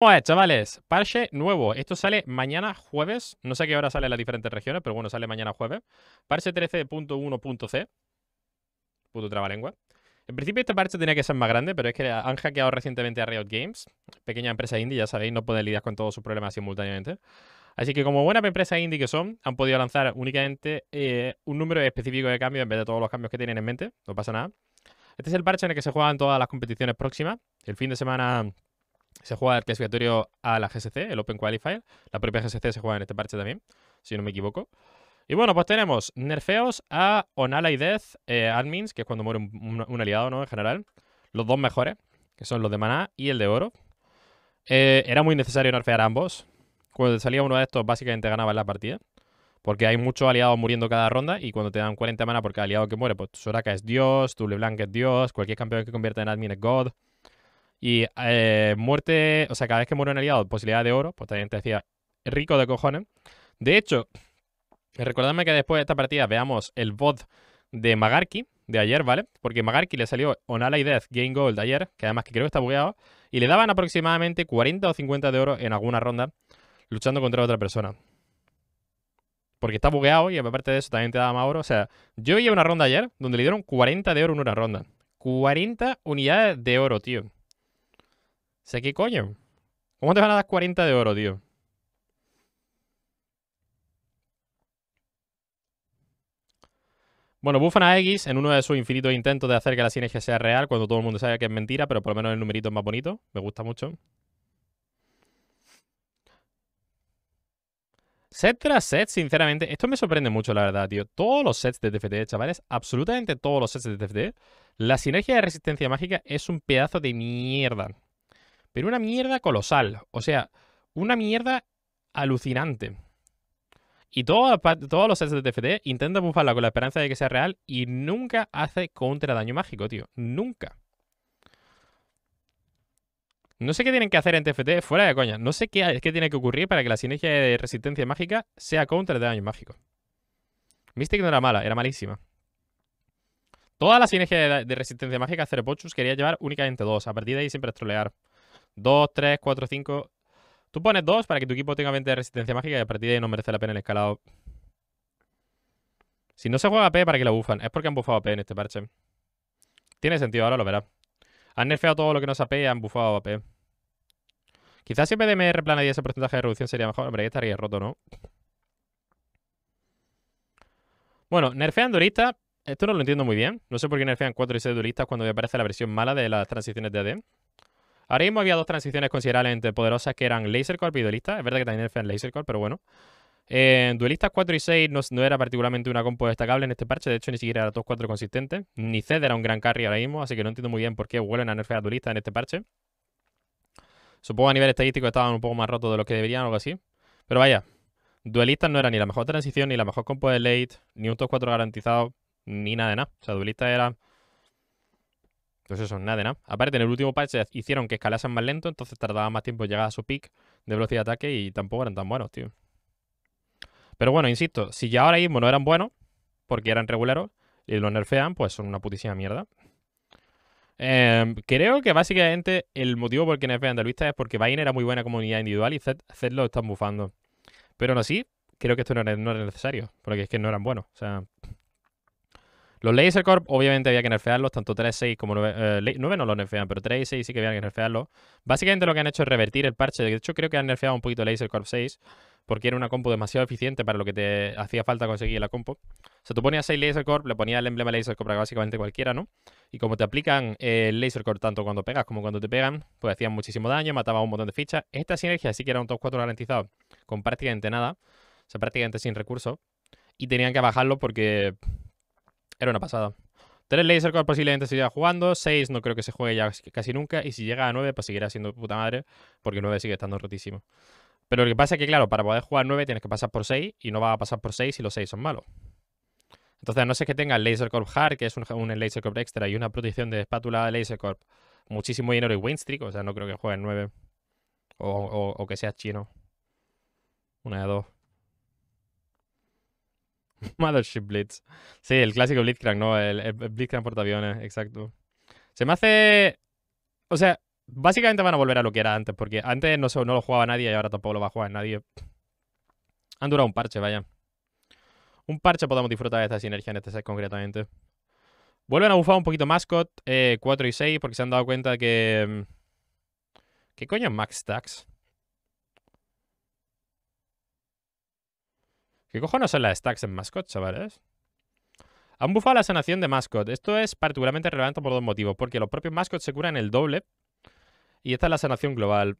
¡Hola chavales, parche nuevo. Esto sale mañana jueves. No sé qué hora sale en las diferentes regiones, pero bueno, sale mañana jueves. Parche 13.1.c. Puto trabalengua. En principio este parche tenía que ser más grande, pero es que han hackeado recientemente a Riot Games, pequeña empresa indie, ya sabéis, no pueden lidiar con todos sus problemas simultáneamente. Así que como buena empresa indie que son, han podido lanzar únicamente eh, un número específico de cambios en vez de todos los cambios que tienen en mente, no pasa nada. Este es el parche en el que se juegan todas las competiciones próximas. El fin de semana se juega el clasificatorio a la GSC, el Open Qualifier. La propia GSC se juega en este parche también, si no me equivoco. Y bueno, pues tenemos nerfeos a Onala y Death, eh, admins, que es cuando muere un, aliado, ¿no? En general. Los dos mejores, que son los de maná y el de oro. Eh, era muy necesario nerfear ambos. Cuando salía uno de estos, básicamente ganaba la partida. Porque hay muchos aliados muriendo cada ronda y cuando te dan 40 mana por cada aliado que muere, pues Soraka es Dios, tu LeBlanc es Dios, cualquier campeón que convierta en admin es God. Y eh, muerte, o sea, cada vez que muere un aliado, posibilidad de oro, pues también te decía, rico de cojones. De hecho, recordadme que después de esta partida veamos el bot de Magarki de ayer, ¿vale? Porque Magarki le salió On y Death Game Gold ayer, que además que creo que está bugueado, y le daban aproximadamente 40 o 50 de oro en alguna ronda luchando contra otra persona. Porque está bugueado y aparte de eso también te daba más oro. O sea, yo vi una ronda ayer donde le dieron 40 de oro en una ronda. 40 unidades de oro, tío. Sé que coño. ¿Cómo te van a dar 40 de oro, tío? Bueno, bufan a X en uno de sus infinitos intentos de hacer que la sinergia sea real cuando todo el mundo sabe que es mentira, pero por lo menos el numerito es más bonito. Me gusta mucho. Set tras set, sinceramente, esto me sorprende mucho, la verdad, tío. Todos los sets de TFT, chavales, absolutamente todos los sets de TFT, la sinergia de resistencia mágica es un pedazo de mierda. Pero una mierda colosal. O sea, una mierda alucinante. Y todos los sets de TFT intentan bufarla con la esperanza de que sea real y nunca hace contra daño mágico, tío. Nunca. No sé qué tienen que hacer en TFT, fuera de coña. No sé qué, tiene que ocurrir para que la sinergia de resistencia mágica sea contra de daño mágico. Mystic no era mala, era malísima. Toda la sinergia de, resistencia mágica, Pochus, quería llevar únicamente dos. A partir de ahí siempre trolear. 2, 3, 4, 5. Tú pones 2 para que tu equipo tenga 20 de resistencia mágica y a partir de ahí no merece la pena el escalado. Si no se juega P, ¿para que la bufan? Es porque han bufado P en este parche. Tiene sentido, ahora lo verás. Han nerfeado todo lo que no es AP y han bufado AP. Quizás si PDMR Planearía ese porcentaje de reducción sería mejor. Hombre, ahí estaría roto, ¿no? Bueno, nerfean duristas. Esto no lo entiendo muy bien. No sé por qué nerfean 4 y 6 duristas cuando me aparece la versión mala de las transiciones de AD. Ahora mismo había dos transiciones considerablemente poderosas que eran Laser Corp y Duelista. Es verdad que también nerfean Laser Corp, pero bueno. en eh, duelistas 4 y 6 no, era particularmente una compo destacable en este parche, de hecho ni siquiera era top 4 consistente. Ni Zed era un gran carry ahora mismo, así que no entiendo muy bien por qué vuelven a nerfear a duelistas en este parche. Supongo a nivel estadístico estaban un poco más rotos de lo que deberían o algo así. Pero vaya, duelistas no era ni la mejor transición, ni la mejor compo de late, ni un top 4 garantizado, ni nada de nada. O sea, duelistas era entonces pues eso, nada de nada. Aparte, en el último patch hicieron que escalasen más lento, entonces tardaba más tiempo en llegar a su pick de velocidad de ataque y tampoco eran tan buenos, tío. Pero bueno, insisto, si ya ahora mismo no eran buenos, porque eran regularos, y los nerfean, pues son una putísima mierda. Em, creo que básicamente el motivo por el que nerfean de Luista es porque Vayne era muy buena comunidad individual y Zed, lo están bufando. Pero aún así, creo que esto no era, no era, necesario, porque es que no eran buenos. O sea, los Laser Corp, obviamente había que nerfearlos, tanto 3, 6 como 9. 9 eh, no los nerfean, pero 3 y 6 sí que había que nerfearlos. Básicamente lo que han hecho es revertir el parche. De hecho, creo que han nerfeado un poquito Laser Corp 6, porque era una compu demasiado eficiente para lo que te hacía falta conseguir la compu. O sea, tú ponías 6 Laser Corp, le ponías el emblema Laser Corp a básicamente cualquiera, ¿no? Y como te aplican el Laser Corp tanto cuando pegas como cuando te pegan, pues hacían muchísimo daño, mataban un montón de fichas. Esta sinergia sí que era un top 4 garantizado, con prácticamente nada. O sea, prácticamente sin recursos. Y tenían que bajarlo porque era una pasada. Tres Laser Corps posiblemente siga jugando. Seis no creo que se juegue ya casi nunca. Y si llega a 9, pues seguirá siendo puta madre. Porque 9 sigue estando rotísimo. Pero lo que pasa es que, claro, para poder jugar nueve tienes que pasar por seis. Y no va a pasar por seis si los seis son malos. Entonces, no sé que tenga Laser Corp Hard, que es un, un, Laser Corp extra y una protección de espátula de Laser Corp, muchísimo dinero y Winstreak. O sea, no creo que juegue 9. O, o que sea chino. Una de dos. Mothership Blitz. Sí, el clásico Blitzcrank, ¿no? El, Blitzcrank portaaviones, exacto. Se me hace... O sea, básicamente van a volver a lo que era antes, porque antes no, no lo jugaba nadie y ahora tampoco lo va a jugar nadie. Han durado un parche, vaya. Un parche podemos disfrutar de esta sinergia en este set concretamente. Vuelven a bufar un poquito Mascot 4 eh, y 6 porque se han dado cuenta que... Mm, ¿Qué coño es Max Tax? ¿Qué cojones son las stacks en Mascot, chavales? Han bufado la sanación de Mascot. Esto es particularmente relevante por dos motivos. Porque los propios Mascots se curan el doble. Y esta es la sanación global.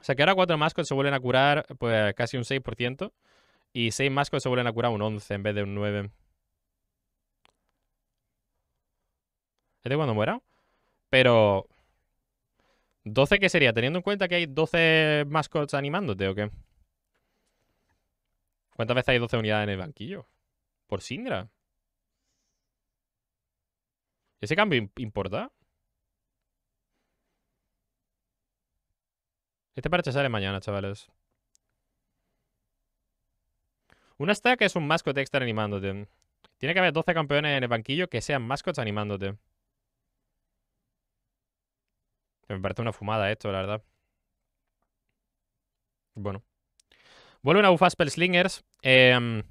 O sea que ahora cuatro Mascots se vuelven a curar pues, casi un 6%. Y seis Mascots se vuelven a curar un 11 en vez de un 9. ¿Este cuando muera? Pero... ¿12 qué sería? ¿Teniendo en cuenta que hay 12 mascots animándote o qué? ¿Cuántas veces hay 12 unidades en el banquillo? Por Sindra. ¿Ese cambio importa? Este parche sale mañana, chavales. Una stack es un mascot extra animándote. Tiene que haber 12 campeones en el banquillo que sean mascots animándote. Me parece una fumada esto, la verdad. Bueno. Vuelven a buffar Spell Slingers, em,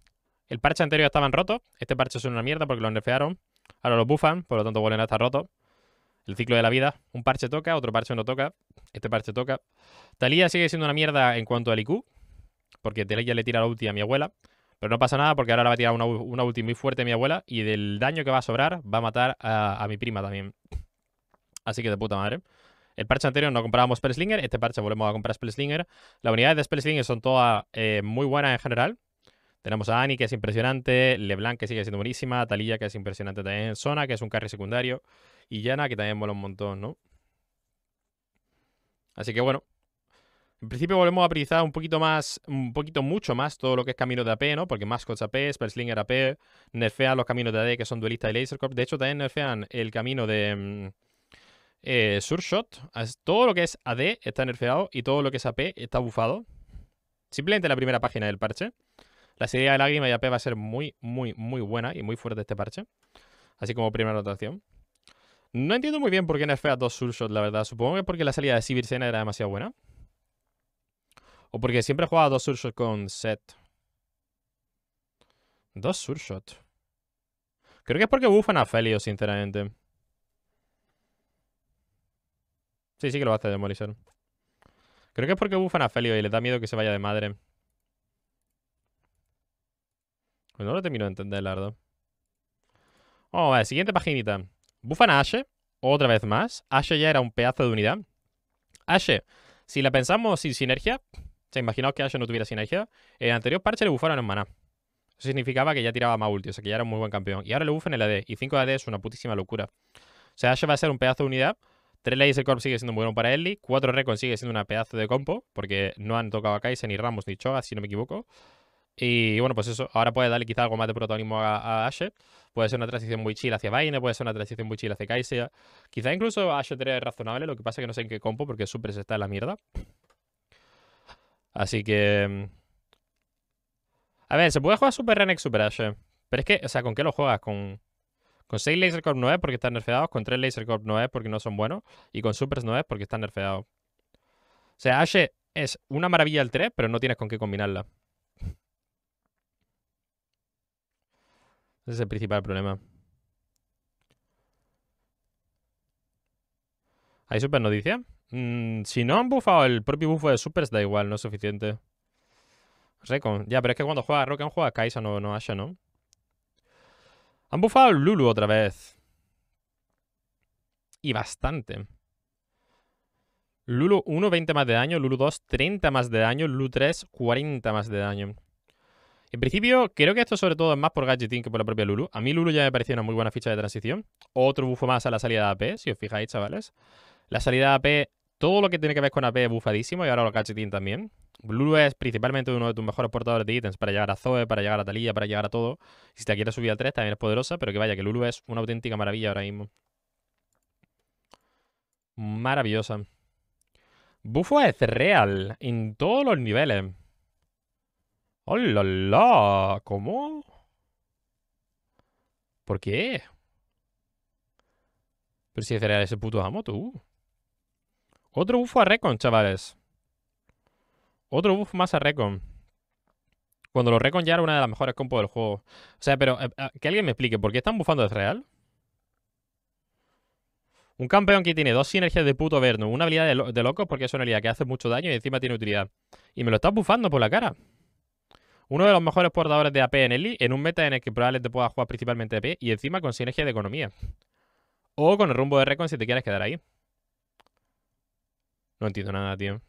el parche anterior estaba roto, Este parche es una mierda porque lo nerfearon. Ahora lo buffan, por lo tanto vuelven a estar rotos. El ciclo de la vida. Un parche toca, otro parche no toca. Este parche toca. Talía sigue siendo una mierda en cuanto al IQ. Porque Talía le tira la ulti a mi abuela. Pero no pasa nada porque ahora le va a tirar una, una ulti muy fuerte a mi abuela. Y del daño que va a sobrar, va a matar a, a mi prima también. Así que de puta madre. El parche anterior no comprábamos Slinger. este parche volvemos a comprar Slinger. Las unidades de Slinger son todas eh, muy buenas en general. Tenemos a Annie, que es impresionante, LeBlanc, que sigue siendo buenísima, Talilla, que es impresionante también Sona, que es un carry secundario, y Yana, que también mola un montón, ¿no? Así que bueno, en principio volvemos a priorizar un poquito más, un poquito mucho más todo lo que es camino de AP, ¿no? Porque Mascots AP, Spellslinger AP, nerfean los caminos de AD que son duelista y Laser De hecho, también nerfean el camino de, mm, eh, Surshot, todo lo que es AD está nerfeado y todo lo que es AP está bufado. Simplemente la primera página del parche. La salida de Lágrima y AP va a ser muy, muy, muy buena y muy fuerte este parche. Así como primera rotación No entiendo muy bien por qué nerfea dos Surshot, la verdad. Supongo que es porque la salida de Sivir Sena era demasiado buena. O porque siempre he jugado dos Surshot con Set. Dos Surshot. Creo que es porque bufan a Felio, sinceramente. Sí, sí que lo va a Creo que es porque bufan a Felio y le da miedo que se vaya de madre. Pues no lo termino de entender, Lardo. Vamos oh, a ver, siguiente paginita. Bufan a Ashe, otra vez más. Ashe ya era un pedazo de unidad. Ashe, si la pensamos sin sinergia, se imaginaos que Ashe no tuviera sinergia, en el anterior parche le bufaron en maná. Eso significaba que ya tiraba más ulti, o sea que ya era un muy buen campeón. Y ahora le bufan el AD, y 5 de AD es una putísima locura. O sea, Ashe va a ser un pedazo de unidad, 3 el Corp sigue siendo muy bueno para Ellie. 4 Recon sigue siendo una pedazo de compo, porque no han tocado a Kaiser ni Ramos ni Choga, si no me equivoco. Y bueno, pues eso, ahora puede darle quizá algo más de protagonismo a, Ashe. Puede ser una transición muy chill hacia Vayne, puede ser una transición muy chill hacia Kaiser. Quizá incluso Ashe 3 es razonable, lo que pasa es que no sé en qué compo, porque Super se está en la mierda. Así que... Mm, a ver, se puede jugar Super Renex Super Ashe. Pero es que, o sea, ¿con qué lo juegas? Con... Con 6 Laser Corp no es porque están nerfeados, con 3 Laser Corp no es porque no son buenos, y con Supers no es porque están nerfeados. O sea, Ashe es una maravilla el 3, pero no tienes con qué combinarla. Ese es el principal problema. ¿Hay super noticia? Mm, si no han buffado el propio buffo de supers, da igual, no es suficiente. Recon. Ya, pero es que cuando juega Rock juega Kaisa, no, no Asha, ¿no? Han bufado Lulu otra vez. Y bastante. Lulu 1, 20 más de daño. Lulu 2, 30 más de daño. Lulu 3, 40 más de daño. En principio, creo que esto sobre todo es más por Gadgeting que por la propia Lulu. A mí Lulu ya me pareció una muy buena ficha de transición. Otro bufo más a la salida de AP, si os fijáis, chavales. La salida de AP, todo lo que tiene que ver con AP es bufadísimo y ahora los Gadgeting también. Lulu es principalmente uno de tus mejores portadores de ítems para llegar a Zoe, para llegar a Talía, para llegar a todo. Si te quieres subir al 3 también es poderosa, pero que vaya, que Lulu es una auténtica maravilla ahora mismo. Maravillosa. Buffo es real en todos los niveles. ¡Hola, la! ¿Cómo? ¿Por qué? Pero si es real ese puto amo, tú. Otro buffo a Recon, chavales. Otro buff más a Recon. Cuando los Recon ya era una de las mejores compos del juego. O sea, pero eh, eh, que alguien me explique, ¿por qué están buffando de real? Un campeón que tiene dos sinergias de puto verno, una habilidad de, locos porque es una habilidad que hace mucho daño y encima tiene utilidad. Y me lo estás buffando por la cara. Uno de los mejores portadores de AP en el en un meta en el que probablemente puedas jugar principalmente AP y encima con sinergia de economía. O con el rumbo de Recon si te quieres quedar ahí. No entiendo nada, tío.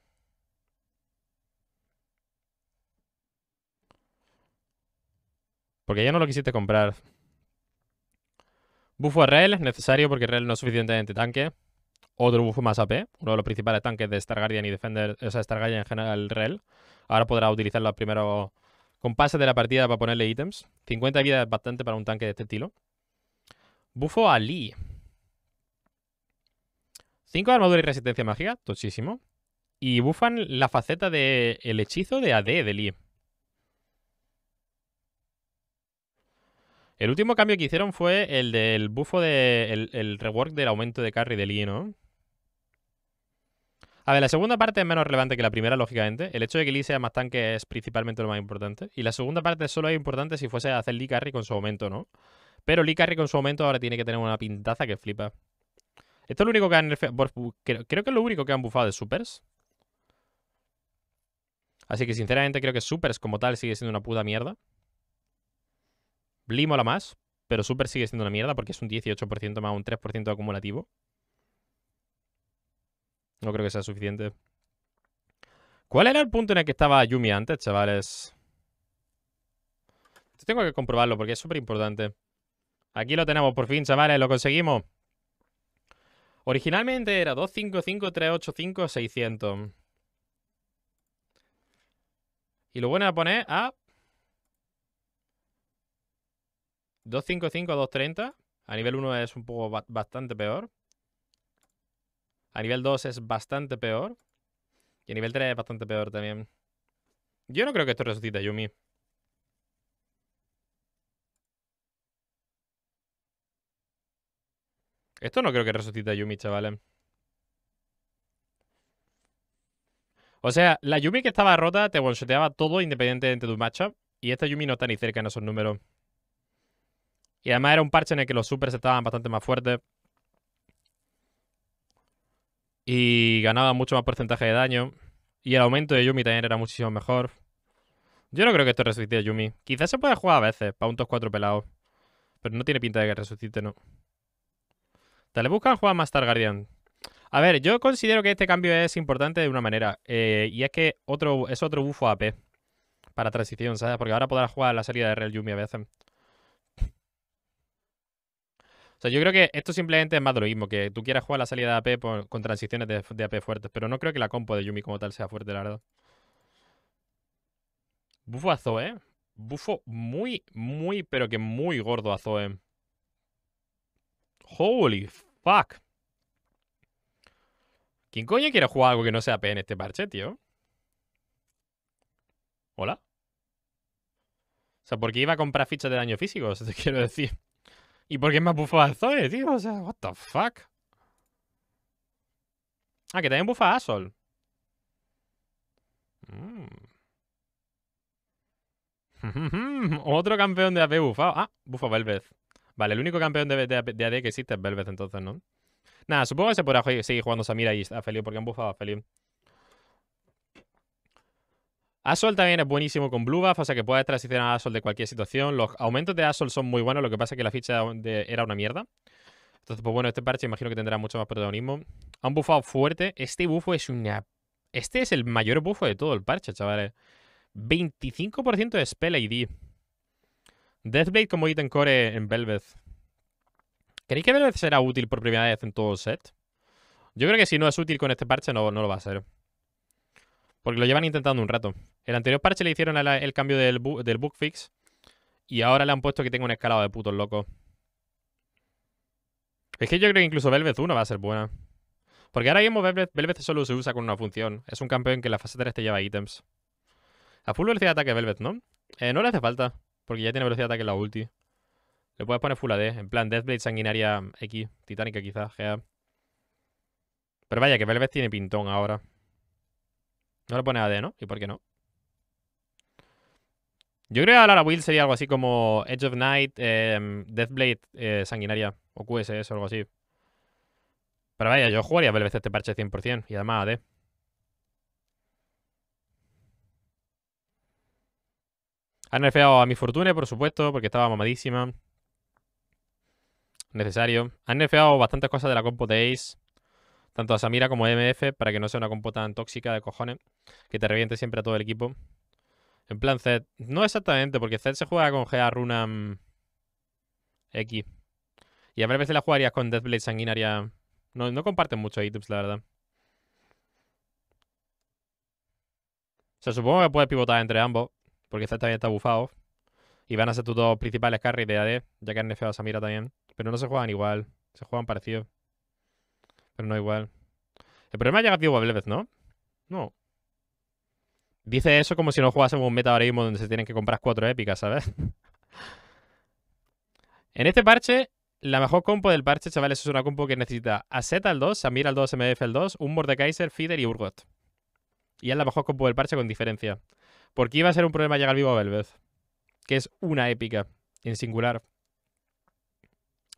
Porque ya no lo quisiste comprar. Buffo a Rel, necesario porque Rel no es suficientemente tanque. Otro buffo más AP, uno de los principales tanques de Star Guardian y Defender, o sea, Star en general, Rel. Ahora podrá utilizar primero con compases de la partida para ponerle ítems. 50 vida es bastante para un tanque de este estilo. Buffo a Lee. 5 de armadura y resistencia mágica, tochísimo. Y buffan la faceta del de hechizo de AD de Lee. El último cambio que hicieron fue el del bufo de. El, rework del aumento de carry de Lee, ¿no? A ver, la segunda parte es menos relevante que la primera, lógicamente. El hecho de que Lee sea más tanque es principalmente lo más importante. Y la segunda parte solo es importante si fuese a hacer Lee Carry con su aumento, ¿no? Pero Lee Carry con su aumento ahora tiene que tener una pintaza que flipa. Esto es lo único que han... Creo, creo que es lo único que han bufado de supers. Así que sinceramente creo que supers como tal sigue siendo una puta mierda limo la más, pero Super sigue siendo una mierda porque es un 18% más un 3% acumulativo. No creo que sea suficiente. ¿Cuál era el punto en el que estaba Yumi antes, chavales? tengo que comprobarlo porque es súper importante. Aquí lo tenemos por fin, chavales, lo conseguimos. Originalmente era 255385600. 600. Y lo bueno a poner a 255 a 230. A nivel 1 es un poco bastante peor. A nivel 2 es bastante peor. Y a nivel 3 es bastante peor también. Yo no creo que esto resucite, Yumi. Esto no creo que resucite a Yumi, chavales. O sea, la Yumi que estaba rota te one todo independientemente de tu matchup. Y esta Yumi no está ni cerca en esos números. Y además era un parche en el que los supers estaban bastante más fuertes. Y ganaba mucho más porcentaje de daño. Y el aumento de Yumi también era muchísimo mejor. Yo no creo que esto resucite a Yumi. Quizás se pueda jugar a veces, para unos 2-4 pelado. Pero no tiene pinta de que resucite, no. Dale, buscan jugar más Guardian? A ver, yo considero que este cambio es importante de una manera. Eh, y es que otro, es otro bufo AP. Para transición, ¿sabes? Porque ahora podrás jugar la salida de Real Yumi a veces sea, yo creo que esto simplemente es más de lo mismo, que tú quieras jugar la salida de AP con transiciones de, AP fuertes, pero no creo que la compo de Yumi como tal sea fuerte, la verdad. Bufo a Zoe, ¿eh? Bufo muy, muy, pero que muy gordo a Zoe. Holy fuck. ¿Quién coño quiere jugar algo que no sea AP en este parche, tío? ¿Hola? O sea, ¿por qué iba a comprar fichas de daño físico? Eso te quiero decir. ¿Y por qué me ha bufado a Zoe, tío? O sea, what the fuck. Ah, que también bufa a mm. Otro campeón de AP bufado. Ah, bufa Velvet. Vale, el único campeón de, AD que existe es Velvet, entonces, ¿no? Nada, supongo que se podrá seguir jugando Samira y a ¿por porque han bufado a Asol también es buenísimo con Blue Buff, o sea que puedes transicionar a Asol de cualquier situación. Los aumentos de Asol son muy buenos, lo que pasa es que la ficha era una mierda. Entonces, pues bueno, este parche imagino que tendrá mucho más protagonismo. Han buffado fuerte. Este bufo es una... Este es el mayor buffo de todo el parche, chavales. 25% de Spell ID. Deathblade como item core en Velvet. ¿Creéis que Velvet será útil por primera vez en todo el set? Yo creo que si no es útil con este parche, no, no lo va a ser. Porque lo llevan intentando un rato. El anterior parche le hicieron el, cambio del, bug fix. Y ahora le han puesto que tenga un escalado de putos locos. Es que yo creo que incluso Velvet 1 va a ser buena. Porque ahora mismo Velvet, solo se usa con una función. Es un campeón que en la fase 3 te lleva ítems. A full velocidad de ataque Velvet, ¿no? Eh, no le hace falta. Porque ya tiene velocidad de ataque en la ulti. Le puedes poner full AD. En plan Deathblade, Sanguinaria X. Titánica quizás. Pero vaya, que Velvet tiene pintón ahora. No le pone AD, ¿no? ¿Y por qué no? Yo creo que Lara Will sería algo así como Edge of Night, em, Deathblade, eh, Sanguinaria o QSS o algo así. Pero vaya, yo jugaría veces este parche 100% y además AD. Han nerfeado a mi Fortune, por supuesto, porque estaba mamadísima. Necesario. Han nerfeado bastantes cosas de la compo de Ace tanto a Samira como a MF para que no sea una compota tan tóxica de cojones que te reviente siempre a todo el equipo. En plan Zed. No exactamente, porque Zed se juega con GA Runam mm, X. Y a veces la jugarías con Deathblade Sanguinaria. No, comparten mucho ítems, la verdad. se sea, supongo que puedes pivotar entre ambos, porque Zed también está bufado. Y van a ser tus dos principales carries de AD, ya que han nefeado a Samira también. Pero no se juegan igual, se juegan parecidos. Pero no igual. El problema llega a Blevez, ¿no? No. Dice eso como si no jugásemos un meta ahora donde se tienen que comprar cuatro épicas, ¿sabes? en este parche, la mejor compo del parche, chavales, es una compo que necesita a Z al 2, Samir al 2, MF al 2, un Mordekaiser, Feeder y Urgot. Y es la mejor compo del parche con diferencia. Porque iba a ser un problema llegar vivo a Belvez Que es una épica. En singular.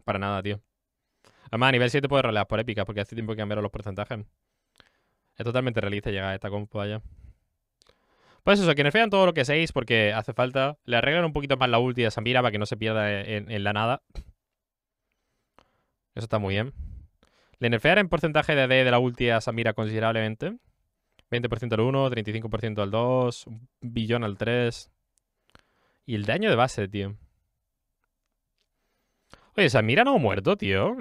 Para nada, tío. Además, a nivel 7 puede rolear por épica, porque hace tiempo que cambiaron los porcentajes. Es totalmente realista llegar a esta compu allá. Pues eso, que nerfean todo lo que seis porque hace falta. Le arreglan un poquito más la ulti a Samira para que no se pierda en, la nada. Eso está muy bien. Le nerfean en porcentaje de D de la ulti a Samira considerablemente. 20% al 1, 35% al 2, 1 billón al 3. Y el daño de base, tío. Oye, Samira no ha muerto, tío.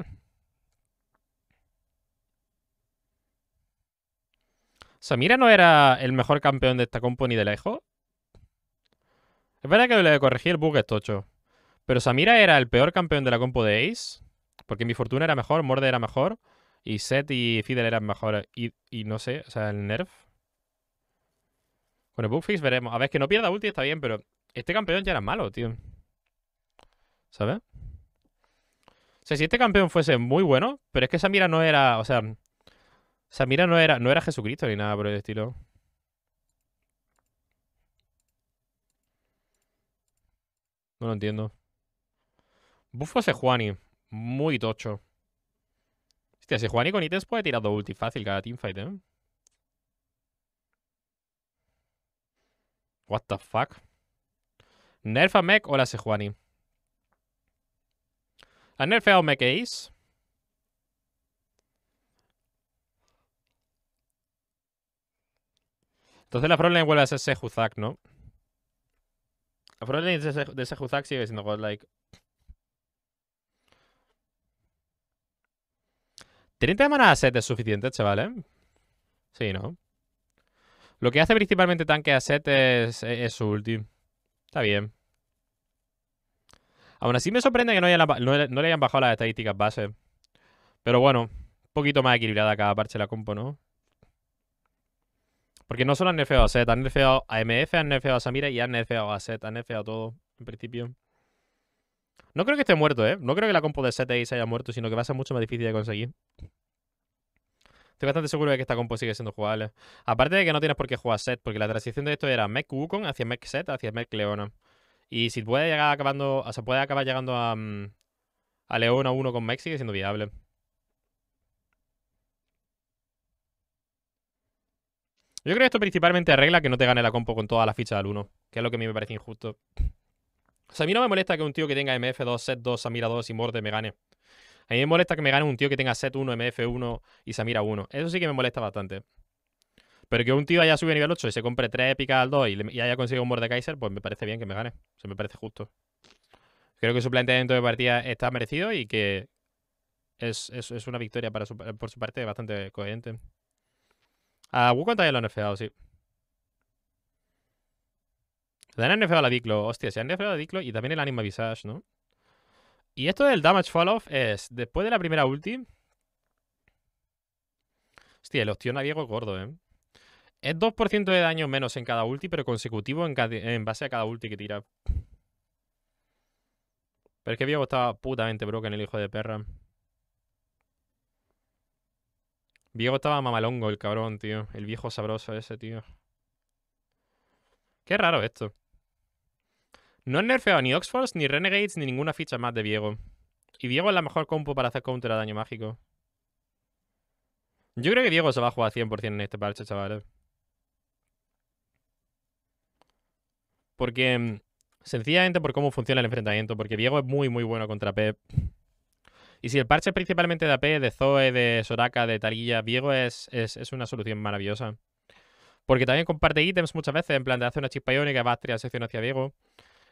¿Samira no era el mejor campeón de esta compo ni de lejos? Es verdad que le corregí el bug estocho. Pero Samira era el peor campeón de la compo de Ace. Porque mi fortuna era mejor, Morde era mejor. Y Set y Fidel eran mejores. Y, no sé, o sea, el nerf. Con el fix veremos. A ver, que no pierda ulti está bien, pero este campeón ya era malo, tío. ¿Sabes? O sea, si este campeón fuese muy bueno, pero es que Samira no era, o sea, sea, mira, no era, no era Jesucristo ni nada por el estilo. No lo entiendo. Bufo Sejuani. Muy tocho. Hostia, Sejuani con ítems puede tirar dos ulti fácil cada teamfight, ¿eh? What the fuck? ¿Nerf a mech o la Sejuani? ¿Ha nerfeado mech Ace? Entonces la problema vuelve a ser Sehuzak, ¿no? La problema de ese Sehuzak sigue siendo Godlike. 30 de mana set es suficiente, chaval, ¿eh? Sí, ¿no? Lo que hace principalmente tanque a set es, su ulti. Está bien. Aún así me sorprende que no, le hayan bajado las estadísticas base. Pero bueno, un poquito más equilibrada cada parche la compo, ¿no? Porque no solo han nerfeado a Zed, han nerfeado a MF, han nerfeado a Samira y han nerfeado a Zed, han nerfeado todo, en principio. No creo que esté muerto, ¿eh? No creo que la compo de y se haya muerto, sino que va a ser mucho más difícil de conseguir. Estoy bastante seguro de que esta compo sigue siendo jugable. Aparte de que no tienes por qué jugar set, porque la transición de esto era Mech Wukong hacia Mech Set hacia Mech Leona. Y si puede llegar acabando, o sea, puede acabar llegando a, mm, a Leona 1 con Mech, sigue siendo viable. Yo creo que esto principalmente arregla que no te gane la compo con todas las fichas al 1, que es lo que a mí me parece injusto. O sea, a mí no me molesta que un tío que tenga MF2, Set 2, Samira 2 y Morde me gane. A mí me molesta que me gane un tío que tenga Set 1, MF1 y Samira 1. Eso sí que me molesta bastante. Pero que un tío haya subido a nivel 8 y se compre 3 épicas al 2 y, haya conseguido un Kaiser, pues me parece bien que me gane. O me parece justo. Creo que su planteamiento de partida está merecido y que es, es, una victoria para por su parte bastante coherente. Ah, Wukong también lo han nerfeado, sí. Le han nerfeado a la Diclo. Hostia, se han nerfeado a la Diclo y también el Anima Visage, ¿no? Y esto del Damage Falloff es, después de la primera ulti... Hostia, el ostión a Diego es gordo, ¿eh? Es 2% de daño menos en cada ulti, pero consecutivo en, en base a cada ulti que tira. Pero es que Diego estaba putamente broken, el hijo de perra. Diego estaba mamalongo, el cabrón, tío. El viejo sabroso ese, tío. Qué raro esto. No han nerfeado ni Oxford, ni Renegades, ni ninguna ficha más de Diego. Y Diego es la mejor compu para hacer counter a daño mágico. Yo creo que Diego se va a jugar 100% en este parche, chavales. Porque, mm, sencillamente por cómo funciona el enfrentamiento, porque Diego es muy, muy bueno contra Pep. Y si el parche principalmente de AP, de Zoe, de Soraka, de Targuilla, Viego es, una solución maravillosa. Porque también comparte ítems muchas veces, en plan de hace una chispa iónica, va a sección hacia Viego.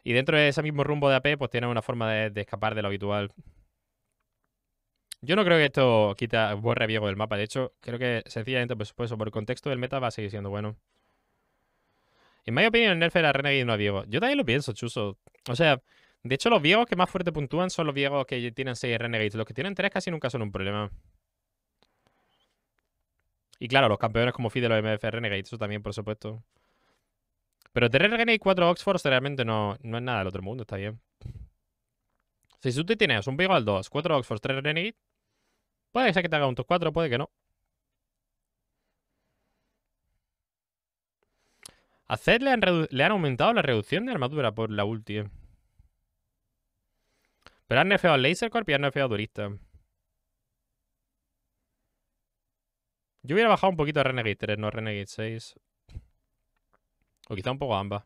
Y dentro de ese mismo rumbo de AP, pues tiene una forma de, escapar de lo habitual. Yo no creo que esto quita, borre a Viego del mapa. De hecho, creo que sencillamente, por supuesto, pues, por el contexto del meta, va a seguir siendo bueno. En mi opinión, el nerf era Renegade y no a Viego. Yo también lo pienso, Chuso. O sea, de hecho, los viejos que más fuerte puntúan son los viejos que tienen 6 Renegades. Los que tienen 3 casi nunca son un problema. Y claro, los campeones como Fidel o MF Renegades, eso también, por supuesto. Pero 3 Renegades 4 Oxfords realmente no, es nada del otro mundo, está bien. Si tú te tienes un viejo al 2, 4 Oxfords, 3 Renegades puede que sea que te haga un top 4, puede que no. A Zed le han, le han, aumentado la reducción de armadura por la ulti. Eh. Pero han nerfeado laser Corp y han nerfeado Durista. Yo hubiera bajado un poquito a Renegade 3, no a Renegade 6. O quizá un poco ambas.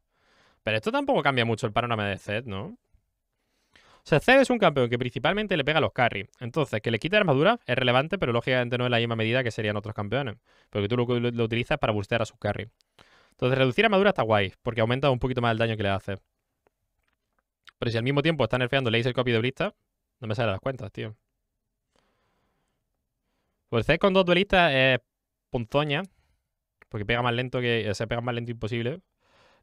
Pero esto tampoco cambia mucho el panorama de Zed, ¿no? O sea, Zed es un campeón que principalmente le pega a los carry. Entonces, que le quite armadura es relevante, pero lógicamente no es la misma medida que serían otros campeones. Porque tú lo, utilizas para boostear a sus carry. Entonces, reducir armadura está guay, porque aumenta un poquito más el daño que le hace. Pero si al mismo tiempo está nerfeando laser copy duelista, no me sale las cuentas, tío. Pues C con dos duelistas es ponzoña, porque pega más lento que. O pega más lento imposible.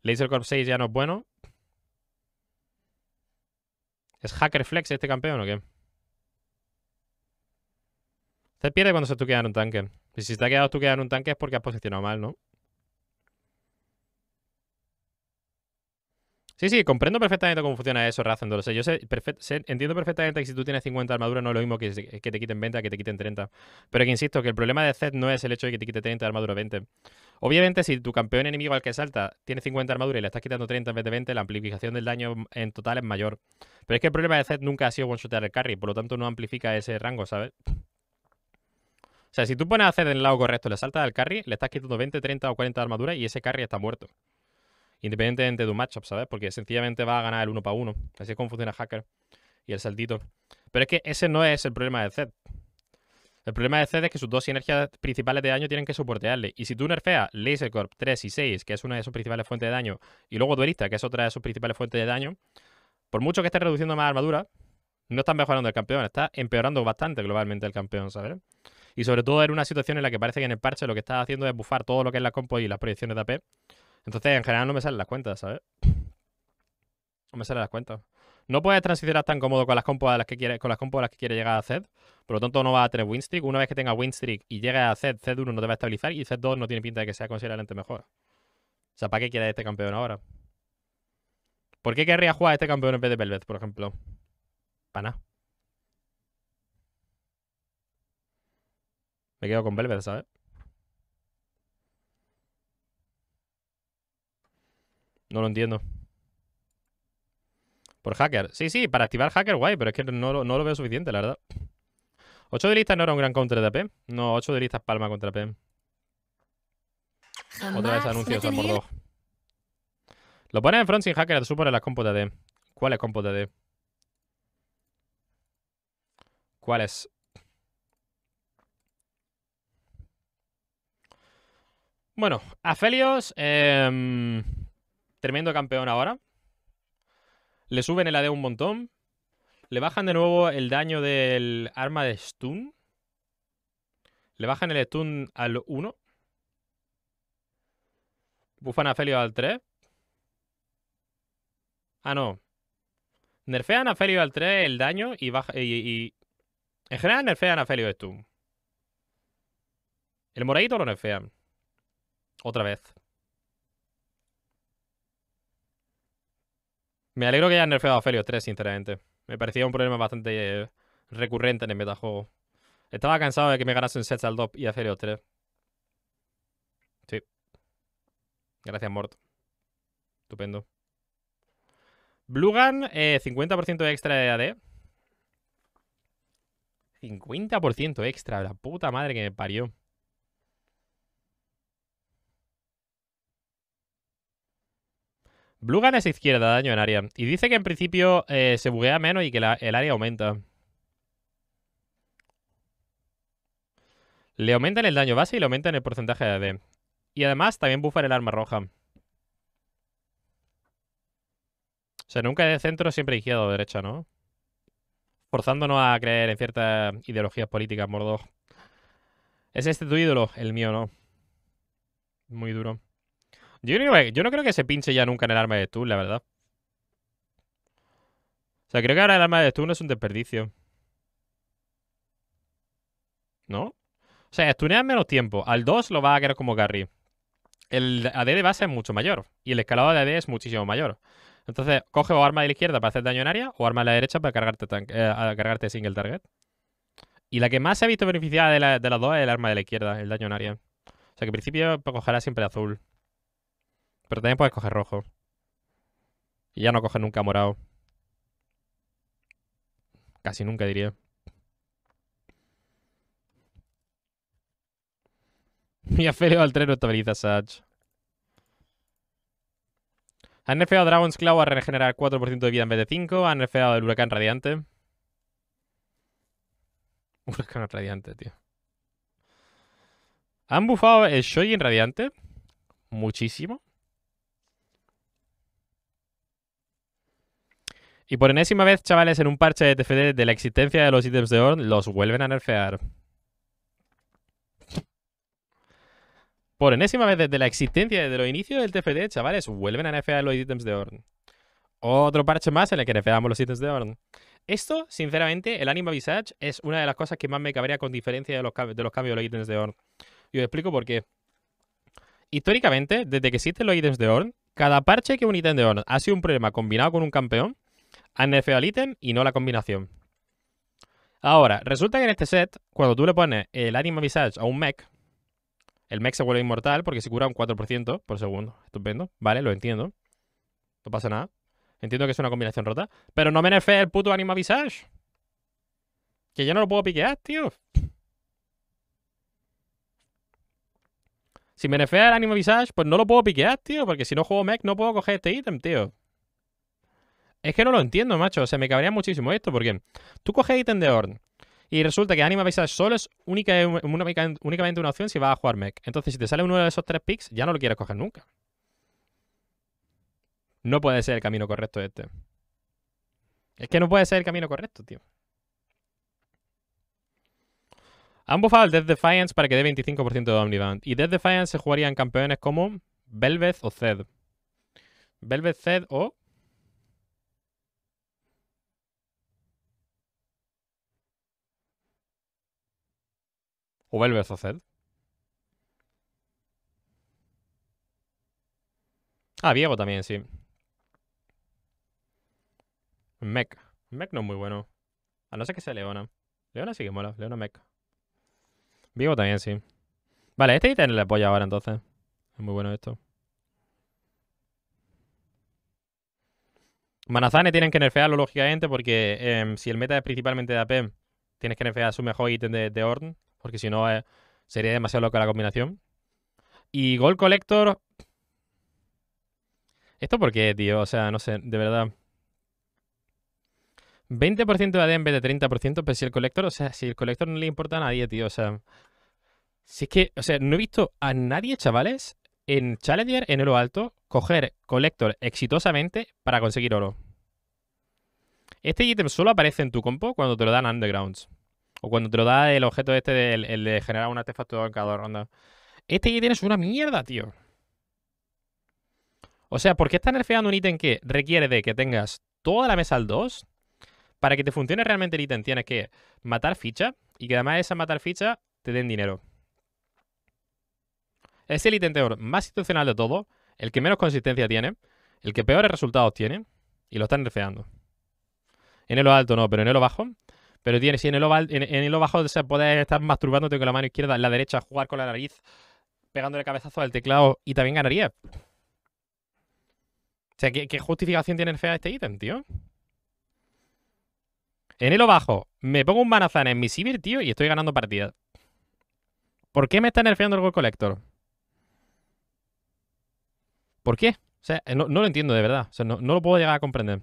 Laser Corp 6 ya no es bueno. ¿Es Hacker Flex este campeón o qué? Se pierde cuando se queda en un tanque. Y si te ha quedado tuqueado en un tanque es porque has posicionado mal, ¿no? Sí, sí, comprendo perfectamente cómo funciona eso, Razón. yo sé, entiendo perfectamente que si tú tienes 50 armaduras no es lo mismo que, te quiten 20, que te quiten 30. Pero que insisto, que el problema de Zed no es el hecho de que te quite 30 armaduras 20. Obviamente, si tu campeón enemigo al que salta tiene 50 armaduras y le estás quitando 30 en vez de 20, la amplificación del daño en total es mayor. Pero es que el problema de Zed nunca ha sido one-shotear el carry, por lo tanto no amplifica ese rango, ¿sabes? O sea, si tú pones a Zed en el lado correcto, le salta al carry, le estás quitando 20, 30 o 40 armaduras y ese carry está muerto independientemente de un matchup, ¿sabes? Porque sencillamente va a ganar el uno para uno. Así es como funciona Hacker y el saltito. Pero es que ese no es el problema de Zed. El problema de Zed es que sus dos sinergias principales de daño tienen que soportearle. Y si tú nerfeas Laser Corp 3 y 6, que es una de sus principales fuentes de daño, y luego Duelista, que es otra de sus principales fuentes de daño, por mucho que esté reduciendo más armadura, no estás mejorando el campeón, está empeorando bastante globalmente el campeón, ¿sabes? Y sobre todo en una situación en la que parece que en el parche lo que estás haciendo es bufar todo lo que es la compo y las proyecciones de AP entonces, en general no me salen las cuentas, ¿sabes? No me salen las cuentas. No puedes transicionar tan cómodo con las compu a las que quiere con las las que quiere llegar a Zed. Por lo tanto, no va a tener winstreak. Una vez que tenga winstreak y llegue a Zed, Z1 no te va a estabilizar y Z2 no tiene pinta de que sea considerablemente mejor. O sea, ¿para qué quiere este campeón ahora? ¿Por qué querría jugar este campeón en vez de Velvet, por ejemplo? Para nada. Me quedo con Velvet, ¿sabes? No lo entiendo. Por hacker. Sí, sí, para activar hacker, guay, pero es que no, lo veo suficiente, la verdad. 8 de listas no era un gran counter de AP. No, 8 de listas palma contra AP. Otra vez anuncios a por Lo pones en front sin hacker, supone las compos de ¿Cuál es compo de AD? es? Bueno, Afelios. Eh, em, Tremendo campeón ahora. Le suben el AD un montón. Le bajan de nuevo el daño del arma de stun. Le bajan el stun al 1. Buffan a Felio al 3. Ah, no. Nerfean a Felio al 3 el daño y baja. Y, En general nerfean a Felio Stun. El moradito lo nerfean. Otra vez. Me alegro que hayan nerfeado a Felios 3, sinceramente. Me parecía un problema bastante eh, recurrente en el metajuego. Estaba cansado de que me ganasen sets al DOP y a Felios 3. Sí. Gracias, Mort. Estupendo. Blugan, 50% eh, extra de AD. 50% extra, la puta madre que me parió. Blugan es izquierda, daño en área. Y dice que en principio eh, se buguea menos y que el área aumenta. Le aumentan el daño base y le aumentan el porcentaje de AD. Y además también buffan el arma roja. O sea, nunca de centro, siempre izquierda o derecha, ¿no? Forzándonos a creer en ciertas ideologías políticas, Mordog. ¿Es este tu ídolo? El mío no. Muy duro. Yo no, creo que se pinche ya nunca en el arma de Stun, la verdad. O sea, creo que ahora el arma de Stun es un desperdicio. ¿No? O sea, stuneas menos tiempo. Al 2 lo vas a quedar como carry. El AD de base es mucho mayor. Y el escalado de AD es muchísimo mayor. Entonces, coge o arma de la izquierda para hacer daño en área o arma de la derecha para cargarte, eh, cargarte single target. Y la que más se ha visto beneficiada de, las dos es el arma de la izquierda, el daño en área. O sea que en principio pues, cogerá siempre azul. Pero también puedes coger rojo. Y ya no coge nunca morado. Casi nunca diría. Mi feo al tren no estabiliza Satch. Han nerfeado Dragon's Claw a regenerar 4% de vida en vez de 5. Han nerfeado el Huracán Radiante. Huracán Radiante, tío. Han buffado el Shoyin Radiante. Muchísimo. Y por enésima vez, chavales, en un parche de TFD de la existencia de los ítems de Orn, los vuelven a nerfear. Por enésima vez desde la existencia, desde los inicios del TFD, chavales, vuelven a nerfear los ítems de Orn. Otro parche más en el que nerfeamos los ítems de Orn. Esto, sinceramente, el Anima Visage es una de las cosas que más me cabría con diferencia de los, de los cambios de los ítems de Orn. Y os explico por qué. Históricamente, desde que existen los ítems de Orn, cada parche que un ítem de Orn ha sido un problema combinado con un campeón, NFO al ítem y no la combinación. Ahora, resulta que en este set, cuando tú le pones el Anima Visage a un mech, el mech se vuelve inmortal porque se cura un 4% por segundo. Estupendo, vale, lo entiendo. No pasa nada. Entiendo que es una combinación rota. Pero no me nefea el puto Anima Visage. Que ya no lo puedo piquear, tío. Si me nefea el Anima Visage, pues no lo puedo piquear, tío. Porque si no juego mech, no puedo coger este ítem, tío. Es que no lo entiendo, macho. O sea, me cabría muchísimo esto, porque tú coges ítem de Horn y resulta que Anima Visage solo es únicamente una opción si vas a jugar mech. Entonces, si te sale uno de esos tres picks, ya no lo quieres coger nunca. No puede ser el camino correcto este. Es que no puede ser el camino correcto, tío. Han bufado el Death Defiance para que dé 25% de Omniband. Y Death Defiance se jugarían campeones como Velvet o Zed. Velvet, Zed o vuelves a hacer Ah, Diego también, sí. Mech. Mech no es muy bueno. A no ser que sea Leona. Leona sí mola. Leona Mech. Viego también, sí. Vale, este ítem le apoya ahora entonces. Es muy bueno esto. Manazane tienen que nerfearlo, lógicamente, porque em, si el meta es principalmente de AP, tienes que nerfear su mejor ítem de, de porque si no eh, sería demasiado loca la combinación. Y Gold Collector... ¿Esto por qué, tío? O sea, no sé, de verdad. 20% de AD en vez de 30%, pero si el Collector, o sea, si el Collector no le importa a nadie, tío, o sea... Si es que, o sea, no he visto a nadie, chavales, en Challenger, en oro alto, coger Collector exitosamente para conseguir oro. Este ítem solo aparece en tu compo cuando te lo dan Undergrounds. O cuando te lo da el objeto este, de, el, de generar un artefacto en cada ronda. Este ítem es una mierda, tío. O sea, ¿por qué están nerfeando un ítem que requiere de que tengas toda la mesa al 2? Para que te funcione realmente el ítem tienes que matar ficha y que además de esa matar ficha te den dinero. Es el ítem peor, más institucional de todo, el que menos consistencia tiene, el que peores resultados tiene y lo están nerfeando. En el alto no, pero en el bajo pero tienes, si en el, oval, en, en bajo se puede estar masturbándote con la mano izquierda, la derecha, jugar con la nariz, pegándole cabezazo al teclado y también ganaría. O sea, ¿qué, justificación tiene fea este ítem, tío? En el bajo, me pongo un manazana en mi civil, tío, y estoy ganando partidas. ¿Por qué me está nerfeando el Gold Collector? ¿Por qué? O sea, no, lo entiendo de verdad. O sea, no lo puedo llegar a comprender.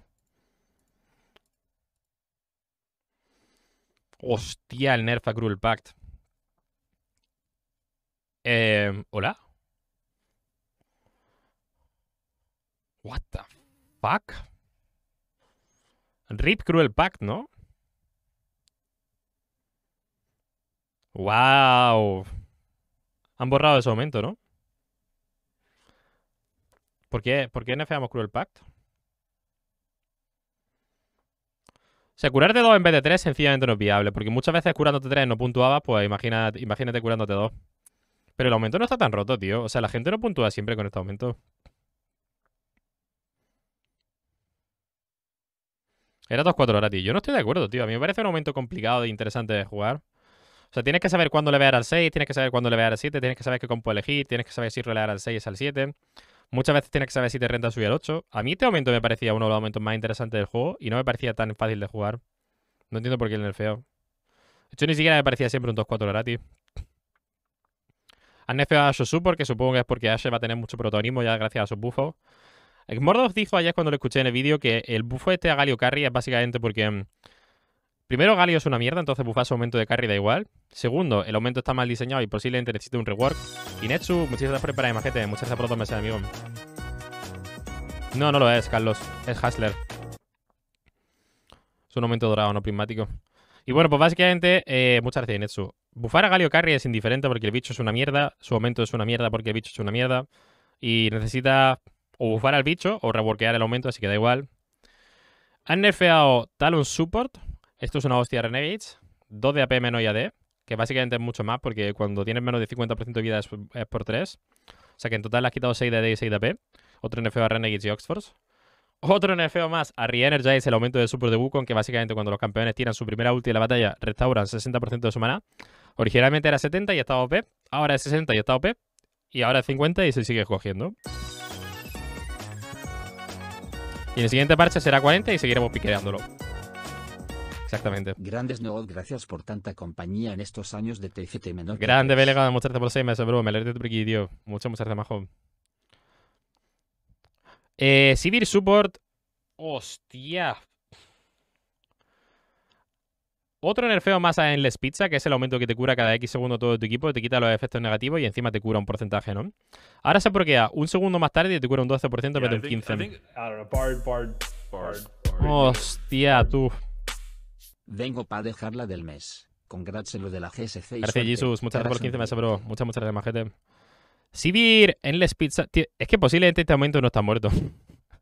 Hostia, el nerf a Cruel Pact. Eh, Hola. What the fuck? Rip Cruel Pact, ¿no? Wow. Han borrado ese momento, ¿no? ¿Por qué, ¿Por qué nerfeamos Cruel Pact? sea, curarte dos en vez de tres sencillamente no es viable, porque muchas veces curándote tres no puntuabas, pues imagínate, imagínate curándote dos. Pero el aumento no está tan roto, tío. O sea, la gente no puntúa siempre con este aumento. Era 2-4 horas, tío. Yo no estoy de acuerdo, tío. A mí me parece un aumento complicado e interesante de jugar. O sea, tienes que saber cuándo le veas al 6, tienes que saber cuándo le dar al 7, tienes que saber qué compo elegir, tienes que saber si relear al 6 es al 7. Muchas veces tienes que saber si te renta subir al 8. A mí este aumento me parecía uno de los aumentos más interesantes del juego y no me parecía tan fácil de jugar. No entiendo por qué el nerfeo. De hecho, ni siquiera me parecía siempre un 2-4 gratis. Han nerfeado a porque supongo que es porque Ashe va a tener mucho protagonismo ya gracias a sus buffos. Mordos dijo ayer cuando lo escuché en el vídeo que el buffo este a Galio Carry es básicamente porque mm, Primero, Galio es una mierda, entonces bufar su aumento de carry da igual. Segundo, el aumento está mal diseñado y posiblemente necesite un rework. Y Netsu, muchas gracias por preparar maquete Muchas gracias por tomarse el amigo. No, no lo es, Carlos. Es Hustler. Es un aumento dorado, no prismático. Y bueno, pues básicamente, eh, muchas gracias, Netsu. Bufar a Galio Carry es indiferente porque el bicho es una mierda. Su aumento es una mierda porque el bicho es una mierda. Y necesita o bufar al bicho o reworkear el aumento, así que da igual. Han nerfeado Talon Support esto es una hostia Renegades. 2 de AP menos y AD, que básicamente es mucho más, porque cuando tienes menos de 50% de vida es, por 3. O sea que en total has quitado 6 de AD y 6 de AP. Otro NFO a Renegades y Oxfords. Otro NFO más a Re-Energize, el aumento de super de Wukong, que básicamente cuando los campeones tiran su primera ulti de la batalla, restauran 60% de su mana. Originalmente era 70 y estaba OP, ahora es 60 y está OP, y ahora es 50 y se sigue cogiendo, Y en el siguiente parche será 40 y seguiremos piqueándolo. Exactamente. Grandes no, gracias por tanta compañía en estos años de TFT menor. Grande, Belega, muchas gracias por los 6 meses, bro. Me alerté tu tío. Muchas, muchas gracias, majo. Eh, Civil Support. Hostia. Otro nerfeo más en Les Pizza, que es el aumento que te cura cada X segundo todo tu equipo, te quita los efectos negativos y encima te cura un porcentaje, ¿no? Ahora se proquea un segundo más tarde y te cura un 12% en vez un 15%. Hostia, tú. Vengo para dejarla del mes. Congrats de la GSC. Gracias, Jesus. Muchas gracias por 15 meses, bro. Muchas, muchas gracias, majete. Sibir, en la Pizza. Es que posiblemente este aumento no está muerto.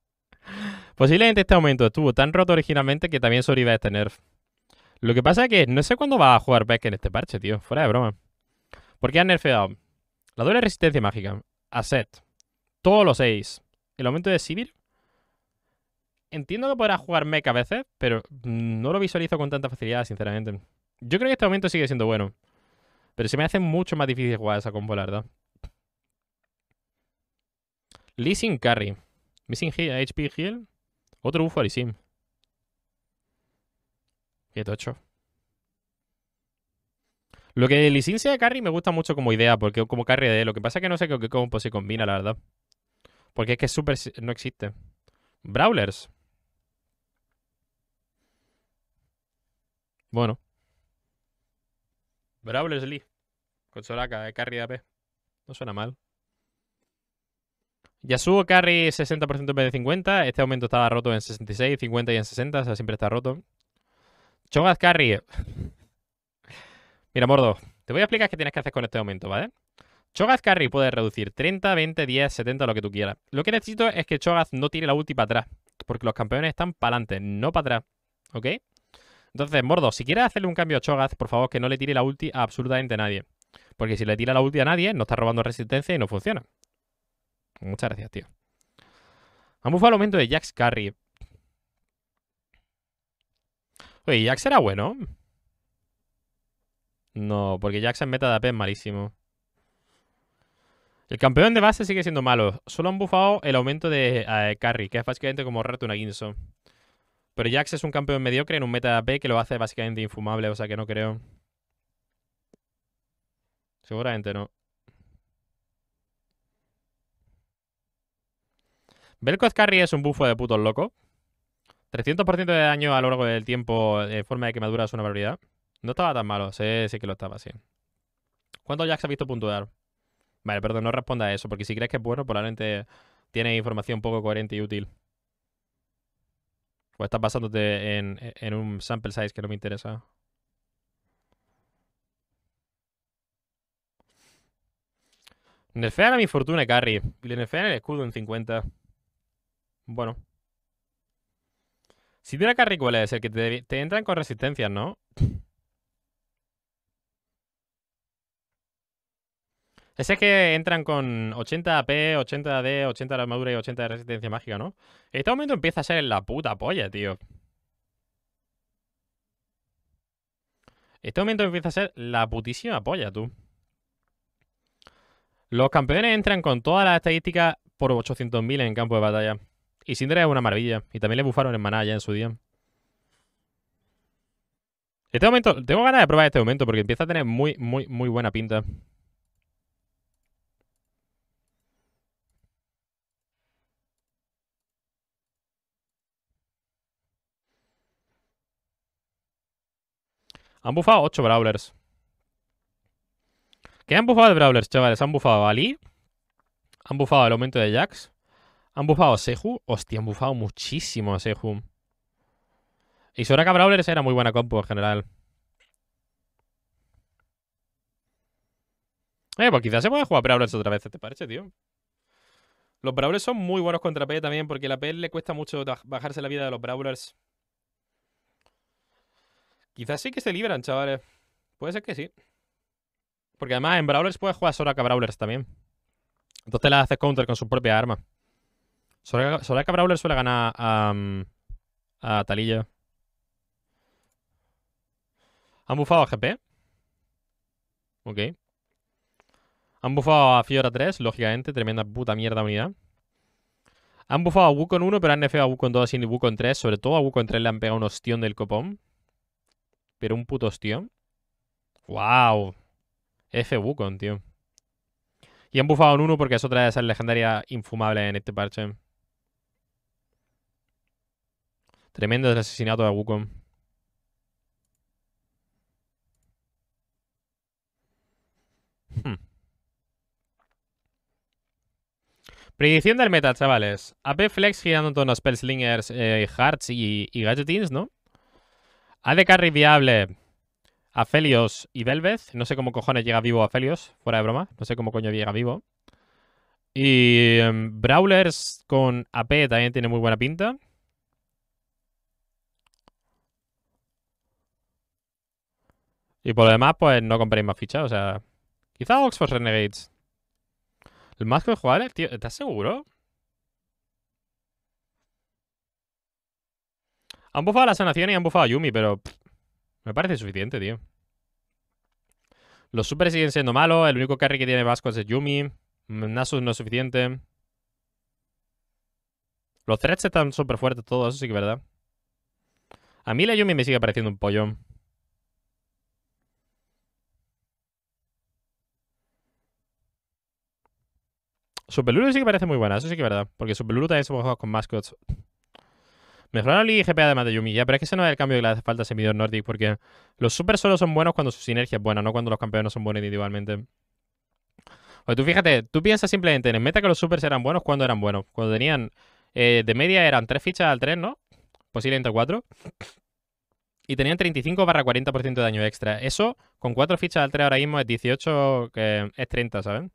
posiblemente este aumento estuvo tan roto originalmente que también sobrevive a este nerf. Lo que pasa es que no sé cuándo va a jugar Beck en este parche, tío. Fuera de broma. Porque han nerfeado la doble resistencia mágica, a set, todos los 6, el aumento de Sibir Entiendo que podrás jugar mech a veces, pero no lo visualizo con tanta facilidad, sinceramente. Yo creo que este momento sigue siendo bueno. Pero se me hace mucho más difícil jugar esa combo, la verdad. Leasing carry. Missing HP heal. Otro buffo y sim. Qué Lo que Lee Sin sea carry me gusta mucho como idea, porque como carry de lo que pasa es que no sé qué compo se combina, la verdad. Porque es que es súper no existe. Brawlers. Bueno. bravo Lee. Con Soraka, de carry de AP. No suena mal. Yasuo carry 60% en vez de 50. Este aumento estaba roto en 66, 50 y en 60. O sea, siempre está roto. Chogaz carry. Mira, Mordo. Te voy a explicar qué tienes que hacer con este aumento, ¿vale? Chogaz Carry puede reducir 30, 20, 10, 70, lo que tú quieras. Lo que necesito es que Chogaz no tire la ulti para atrás. Porque los campeones están para adelante, no para atrás. ¿Ok? Entonces, Mordo, si quieres hacerle un cambio a Cho'Gath, por favor que no le tire la ulti a absolutamente nadie. Porque si le tira la ulti a nadie, no está robando resistencia y no funciona. Muchas gracias, tío. Han bufado el aumento de Jax Carry. Oye, Jax era bueno. No, porque Jax en meta de AP es malísimo. El campeón de base sigue siendo malo. Solo han bufado el aumento de eh, Carry, que es básicamente como una Ginso. Pero Jax es un campeón mediocre en un meta de AP que lo hace básicamente infumable, o sea que no creo. Seguramente no. Velkoz Carry es un bufo de putos loco. 300% de daño a lo largo del tiempo en eh, forma de quemadura es una barbaridad. No estaba tan malo, sé que lo estaba, sí. ¿Cuántos Jax ha visto puntuar? Vale, perdón, no responda a eso, porque si crees que es bueno, probablemente tiene información poco coherente y útil. ¿O estás basándote en, un sample size que no me interesa? Nerfean a mi fortuna carry. Y le nerfean el escudo en 50. Bueno. Si tiene carry, ¿cuál es? El que te, te entran con resistencias, ¿no? Ese es que entran con 80 AP, 80 AD, 80 de armadura y 80 de resistencia mágica, ¿no? Este momento empieza a ser la puta polla, tío. Este momento empieza a ser la putísima polla, tú. Los campeones entran con todas las estadísticas por 800.000 en campo de batalla. Y Sindra es una maravilla. Y también le bufaron en maná ya en su día. Este momento, tengo ganas de probar este momento porque empieza a tener muy, muy, muy buena pinta. Han bufado 8 Brawlers. ¿Qué han bufado de Brawlers, chavales? Han bufado a Lee. Han bufado el aumento de Jax. Han bufado a Seju. Hostia, han bufado muchísimo a Seju. Y Soraka Brawlers era muy buena compu en general. Eh, pues quizás se pueda jugar Brawlers otra vez ¿te parece, tío. Los Brawlers son muy buenos contra P también, porque la P le cuesta mucho bajarse la vida de los Brawlers. Quizás sí que se libran, chavales. Puede ser que sí. Porque además en Brawlers puedes jugar Soraka Brawlers también. Entonces la haces counter con su propia arma. Soraka, Brawlers suele ganar a, Talilla. ¿Han bufado a GP? Ok. Han bufado a Fiora 3, lógicamente. Tremenda puta mierda unidad. Han bufado a Wukong 1, pero han nefeado a Wukong 2 y Wukong 3. Sobre todo a Wukong 3 le han pegado un ostión del copón. Pero un puto ostión. ¡Wow! F Wukong, tío. Y han bufado en uno porque es otra de esas legendarias infumables en este parche. Tremendo el asesinato de Wukong. Hmm. Predicción del meta, chavales. AP Flex girando en los a Spellslingers, eh, Hearts y, y Gadgetins, ¿no? de Carry viable. A Felios y Belvez. No sé cómo cojones llega vivo a Felios, fuera de broma. No sé cómo coño llega vivo. Y em, Brawlers con AP también tiene muy buena pinta. Y por lo demás, pues no compréis más fichas. O sea, quizá Oxford Renegades. El más que jugar, tío, ¿estás seguro? Han bufado la sanación y han bufado a Yumi, pero me parece suficiente, tío. Los supers siguen siendo malos. El único carry que tiene Vasco es Yumi. Nasus no es suficiente. Los threats están súper fuertes, todos. eso sí que es verdad. A mí la Yumi me sigue pareciendo un pollo. Super sí que parece muy buena, eso sí que es verdad. Porque su también se puede jugar con mascots. Mejoraron el IGP además de ¿ya? pero es que ese no es el cambio que le hace falta a Semidor Nordic, porque los supers solo son buenos cuando su sinergia es buena, no cuando los campeones son buenos individualmente. O tú fíjate, tú piensas simplemente en el meta que los supers eran buenos cuando eran buenos. Cuando tenían, eh, de media eran 3 fichas al 3, ¿no? Posiblemente 4. Y tenían 35 barra 40% de daño extra. Eso, con 4 fichas al 3 ahora mismo es 18, que es 30, ¿saben?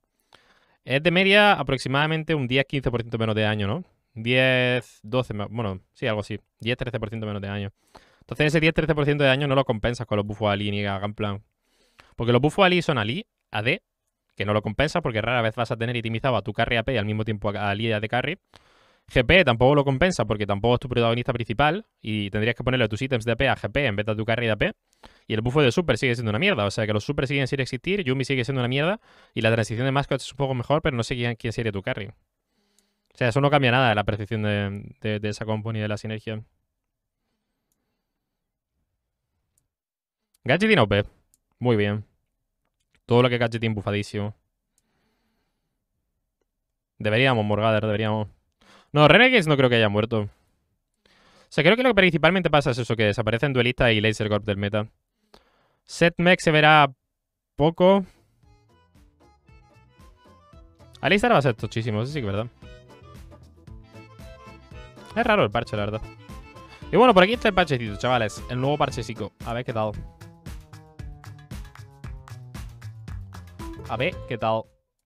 Es de media aproximadamente un 10-15% menos de daño, ¿no? 10, 12, bueno, sí, algo así, 10, 13% menos de daño. Entonces ese 10, 13% de daño no lo compensas con los buffos Ali ni Plan. Porque los buffos Ali son Ali, AD, que no lo compensa porque rara vez vas a tener itimizado a tu carry AP y al mismo tiempo a Ali de AD carry. GP tampoco lo compensa porque tampoco es tu protagonista principal y tendrías que ponerle tus ítems de AP a GP en vez de tu carry de AP. Y el buffo de Super sigue siendo una mierda, o sea que los Super siguen sin existir, Yumi sigue siendo una mierda y la transición de Mascot es un poco mejor, pero no sé quién sería tu carry. O sea, eso no cambia nada de la percepción de, de, de esa compañía de la sinergia. Gadgetin OP. Muy bien. Todo lo que Gadgeting bufadísimo. Deberíamos, Morgader, deberíamos. No, Renegades no creo que haya muerto. O sea, creo que lo que principalmente pasa es eso, que desaparecen duelistas y Laser Corp del meta. Setmech se verá poco. Alistar va a ser tochísimo, eso sí que es verdad. Es raro el parche, la verdad. Y bueno, por aquí está el parchecito, chavales. El nuevo parchecito. A ver qué tal. A ver qué tal.